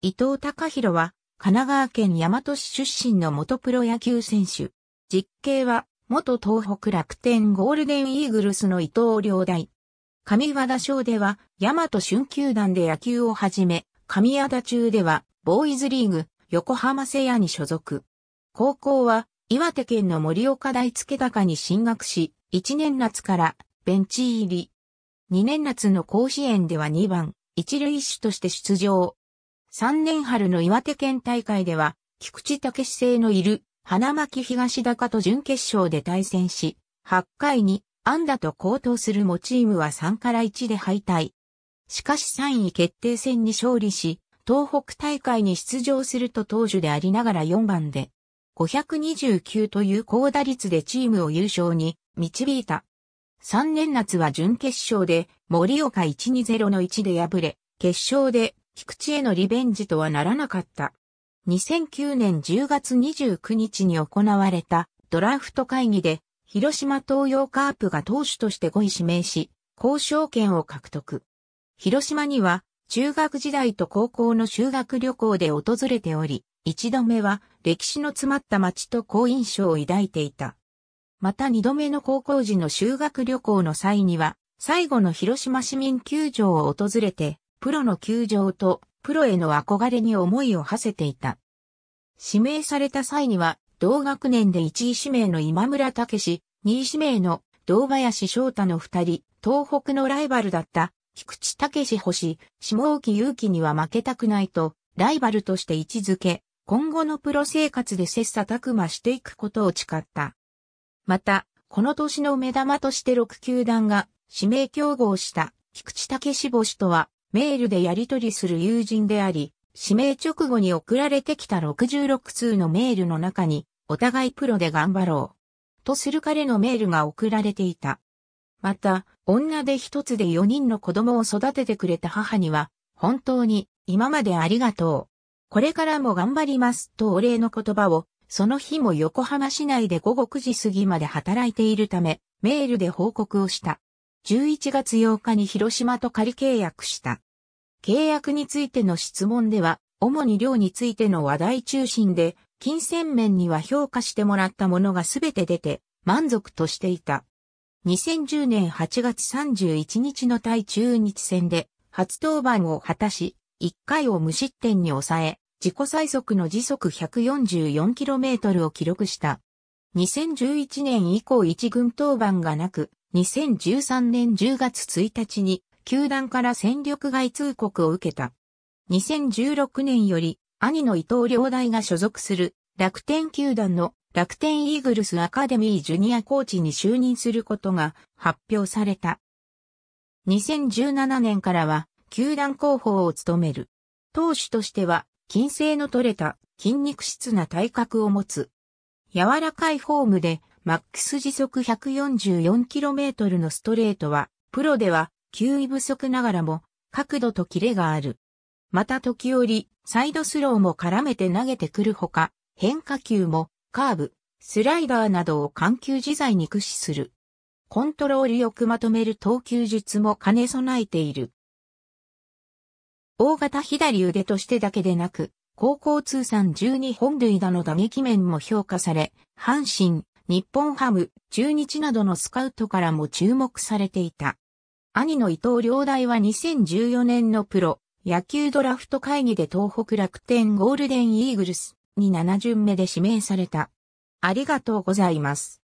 伊藤隆弘は、神奈川県大和市出身の元プロ野球選手。実刑は、元東北楽天ゴールデンイーグルスの伊藤良大。上和田省では、大和春球団で野球を始め、上和田中では、ボーイズリーグ、横浜聖夜に所属。高校は、岩手県の盛岡大付高に進学し、1年夏からベンチ入り。2年夏の甲子園では2番、一塁手として出場。3年春の岩手県大会では、菊池武製のいる花巻東高と準決勝で対戦し、8回に安打と高騰するもチームは3から1で敗退。しかし3位決定戦に勝利し、東北大会に出場すると当時でありながら4番で、529という高打率でチームを優勝に導いた。3年夏は準決勝で森岡120の1で敗れ、決勝で菊池へのリベンジとはならなかった。2009年10月29日に行われたドラフト会議で、広島東洋カープが投手として5位指名し、交渉権を獲得。広島には、中学時代と高校の修学旅行で訪れており、一度目は歴史の詰まった街と好印象を抱いていた。また二度目の高校時の修学旅行の際には、最後の広島市民球場を訪れて、プロの球場とプロへの憧れに思いを馳せていた。指名された際には、同学年で1位指名の今村武史、2位指名の堂林翔太の二人、東北のライバルだった菊池武史星、下沖祐希には負けたくないと、ライバルとして位置づけ、今後のプロ生活で切磋琢磨していくことを誓った。また、この年の目玉として6球団が指名競合した菊池武史星とはメールでやり取りする友人であり、指名直後に送られてきた66通のメールの中に、お互いプロで頑張ろう。とする彼のメールが送られていた。また、女で一つで4人の子供を育ててくれた母には、本当に今までありがとう。これからも頑張りますとお礼の言葉を、その日も横浜市内で午後9時過ぎまで働いているため、メールで報告をした。11月8日に広島と仮契約した。契約についての質問では、主に量についての話題中心で、金銭面には評価してもらったものがすべて出て、満足としていた。2010年8月31日の対中日戦で、初登板を果たし、1回を無失点に抑え、自己最速の時速 144km を記録した。2011年以降一軍登板がなく、2013年10月1日に、球団から戦力外通告を受けた。2016年より、兄の伊藤良大が所属する楽天球団の楽天イーグルスアカデミージュニアコーチに就任することが発表された。2017年からは球団広報を務める。投手としては、筋性の取れた筋肉質な体格を持つ。柔らかいフォームでマックス時速 144km のストレートは、プロでは球位不足ながらも、角度とキレがある。また時折、サイドスローも絡めて投げてくるほか、変化球も、カーブ、スライダーなどを緩急自在に駆使する。コントロールよくまとめる投球術も兼ね備えている。大型左腕としてだけでなく、高校通算12本塁打の打撃面も評価され、阪神、日本ハム、中日などのスカウトからも注目されていた。兄の伊藤良大は2014年のプロ野球ドラフト会議で東北楽天ゴールデンイーグルスに7巡目で指名された。ありがとうございます。